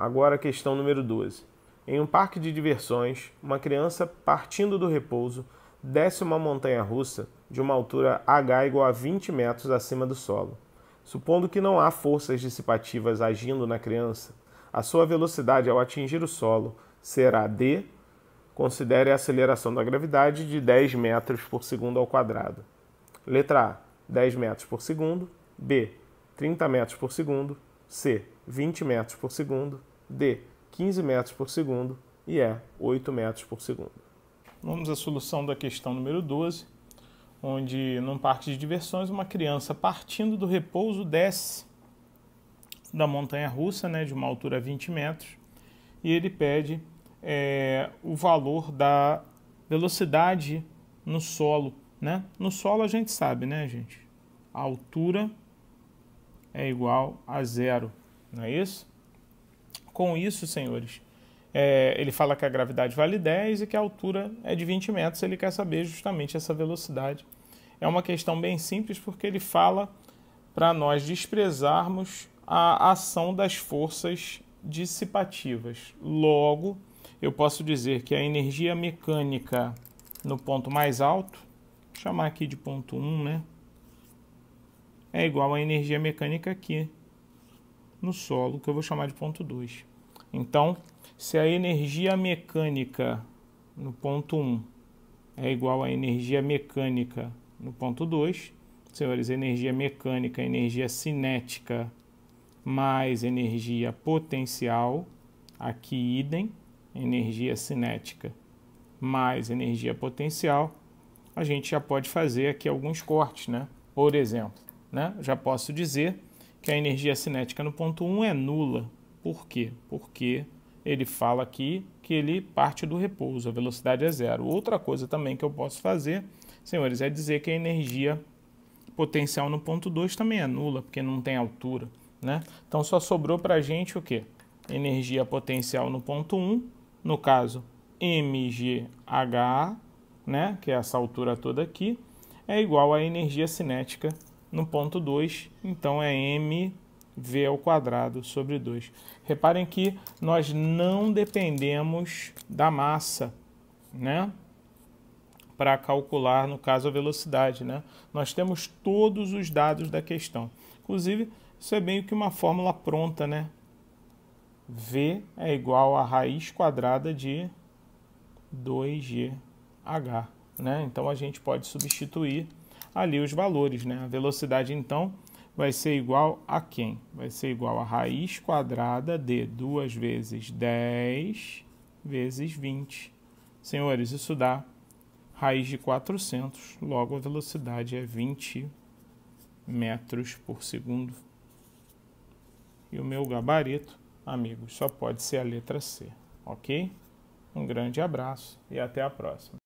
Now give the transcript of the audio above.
Agora a questão número 12. Em um parque de diversões, uma criança partindo do repouso desce uma montanha russa de uma altura h igual a 20 metros acima do solo. Supondo que não há forças dissipativas agindo na criança, a sua velocidade ao atingir o solo será d, considere a aceleração da gravidade de 10 metros por segundo ao quadrado. Letra A, 10 metros por segundo. B, 30 metros por segundo. C, 20 metros por segundo de 15 metros por segundo e é 8 metros por segundo. Vamos à solução da questão número 12, onde num parque de diversões uma criança partindo do repouso desce da montanha russa, né, de uma altura de 20 metros, e ele pede é, o valor da velocidade no solo, né? No solo a gente sabe, né, gente? A altura é igual a zero, não é isso? Com isso, senhores, é, ele fala que a gravidade vale 10 e que a altura é de 20 metros. Ele quer saber justamente essa velocidade. É uma questão bem simples porque ele fala para nós desprezarmos a ação das forças dissipativas. Logo, eu posso dizer que a energia mecânica no ponto mais alto, chamar aqui de ponto 1, né? É igual à energia mecânica aqui no solo, que eu vou chamar de ponto 2. Então, se a energia mecânica no ponto 1 é igual à energia mecânica no ponto 2, senhores, energia mecânica, energia cinética mais energia potencial, aqui idem, energia cinética mais energia potencial, a gente já pode fazer aqui alguns cortes, né? Por exemplo, né? já posso dizer que a energia cinética no ponto 1 é nula, por quê? Porque ele fala aqui que ele parte do repouso, a velocidade é zero. Outra coisa também que eu posso fazer, senhores, é dizer que a energia potencial no ponto 2 também é nula, porque não tem altura. Né? Então só sobrou para a gente o quê? Energia potencial no ponto 1, um, no caso MGH, né, que é essa altura toda aqui, é igual à energia cinética no ponto 2, então é M v ao quadrado sobre 2. Reparem que nós não dependemos da massa, né? Para calcular, no caso, a velocidade, né? Nós temos todos os dados da questão. Inclusive, isso é meio que uma fórmula pronta, né? V é igual a raiz quadrada de 2GH, né? Então, a gente pode substituir ali os valores, né? A velocidade, então, vai ser igual a quem? Vai ser igual a raiz quadrada de 2 vezes 10 vezes 20. Senhores, isso dá raiz de 400, logo a velocidade é 20 metros por segundo. E o meu gabarito, amigos, só pode ser a letra C, ok? Um grande abraço e até a próxima.